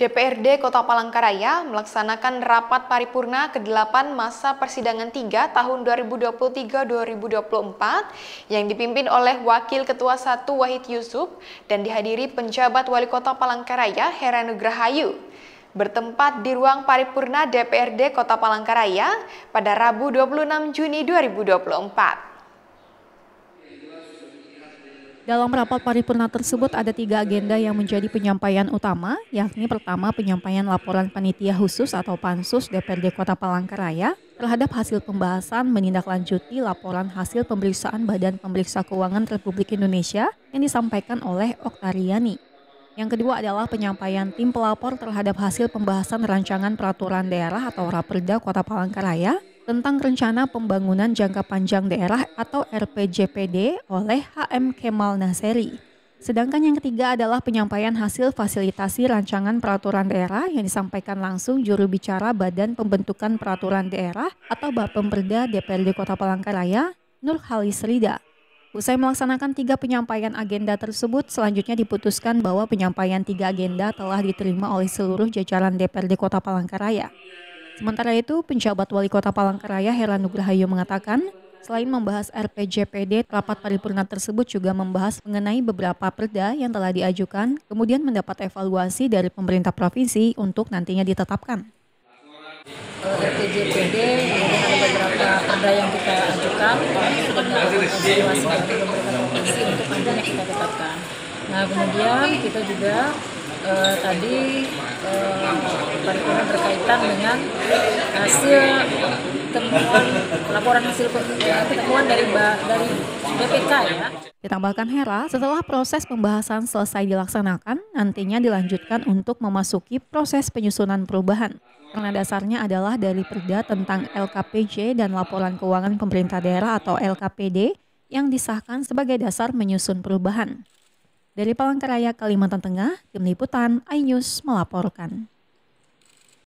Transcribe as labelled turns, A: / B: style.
A: DPRD Kota Palangkaraya melaksanakan rapat paripurna ke-8 masa persidangan 3 tahun 2023-2024 yang dipimpin oleh Wakil Ketua 1 Wahid Yusuf dan dihadiri penjabat Wali Kota Palangkaraya Heranugrahayu bertempat di ruang paripurna DPRD Kota Palangkaraya pada Rabu 26 Juni 2024.
B: Dalam rapat paripurna tersebut ada tiga agenda yang menjadi penyampaian utama, yakni pertama penyampaian laporan panitia khusus atau pansus DPRD Kota Palangkaraya terhadap hasil pembahasan menindaklanjuti laporan hasil pemeriksaan Badan Pemeriksa Keuangan Republik Indonesia yang disampaikan oleh Oktariani. Yang kedua adalah penyampaian tim pelapor terhadap hasil pembahasan rancangan peraturan daerah atau Raperda Kota Palangkaraya tentang Rencana Pembangunan Jangka Panjang Daerah atau RPJPD oleh HM Kemal Naseri. Sedangkan yang ketiga adalah penyampaian hasil fasilitasi rancangan peraturan daerah yang disampaikan langsung juru bicara Badan Pembentukan Peraturan Daerah atau Bapemperda DPRD Kota Palangkaraya, Nur Halis Rida. Usai melaksanakan tiga penyampaian agenda tersebut, selanjutnya diputuskan bahwa penyampaian tiga agenda telah diterima oleh seluruh jajaran DPRD Kota Palangkaraya. Sementara itu, penjabat wali kota Palangkaraya Nugrahayu mengatakan, Selain membahas RPJPD, rapat paripurna tersebut juga membahas mengenai beberapa perda yang telah diajukan, kemudian mendapat evaluasi dari pemerintah provinsi untuk nantinya ditetapkan. RPJPD ada beberapa perda yang kita ajukan, sudah melakukan evaluasi dari pemerintah provinsi untuk nantinya kita tetapkan. Nah kemudian kita juga eh, tadi eh, paripurna berkaitan dengan hasil temuan laporan hasil temuan dari dari BPK ya. Ditambahkan Hera, setelah proses pembahasan selesai dilaksanakan, nantinya dilanjutkan untuk memasuki proses penyusunan perubahan. Karena dasarnya adalah dari perda tentang LKPJ dan laporan keuangan pemerintah daerah atau LKPD yang disahkan sebagai dasar menyusun perubahan. Dari Palangkaraya, Kalimantan Tengah, Tim Liputan, iNews melaporkan.